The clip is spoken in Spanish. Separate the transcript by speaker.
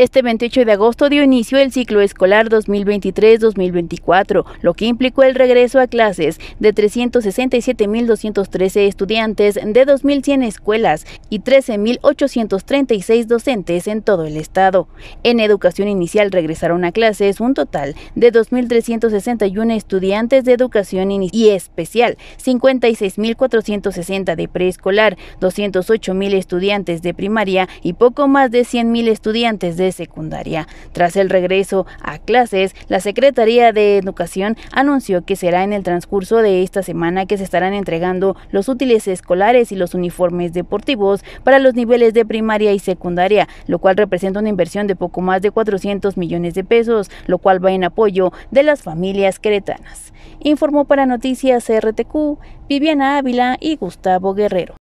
Speaker 1: Este 28 de agosto dio inicio el ciclo escolar 2023-2024, lo que implicó el regreso a clases de 367.213 estudiantes de 2.100 escuelas y 13.836 docentes en todo el estado. En educación inicial regresaron a clases un total de 2.361 estudiantes de educación y especial, 56.460 de preescolar, 208.000 estudiantes de primaria y poco más de 100.000 estudiantes de secundaria. Tras el regreso a clases, la Secretaría de Educación anunció que será en el transcurso de esta semana que se estarán entregando los útiles escolares y los uniformes deportivos para los niveles de primaria y secundaria, lo cual representa una inversión de poco más de 400 millones de pesos, lo cual va en apoyo de las familias queretanas. Informó para Noticias RTQ Viviana Ávila y Gustavo Guerrero.